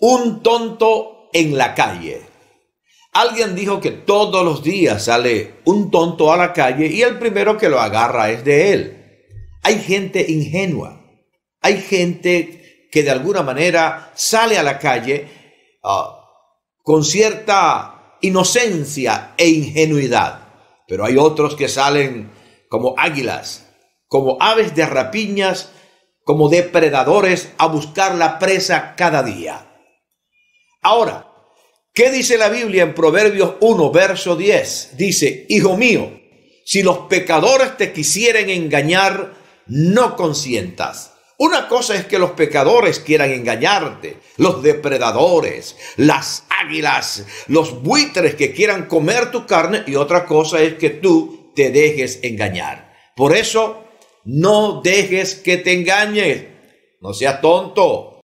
Un tonto en la calle. Alguien dijo que todos los días sale un tonto a la calle y el primero que lo agarra es de él. Hay gente ingenua. Hay gente que de alguna manera sale a la calle ah, con cierta inocencia e ingenuidad. Pero hay otros que salen como águilas, como aves de rapiñas, como depredadores a buscar la presa cada día. Ahora, ¿qué dice la Biblia en Proverbios 1, verso 10? Dice, Hijo mío, si los pecadores te quisieren engañar, no consientas. Una cosa es que los pecadores quieran engañarte, los depredadores, las águilas, los buitres que quieran comer tu carne y otra cosa es que tú te dejes engañar. Por eso, no dejes que te engañes. No seas tonto.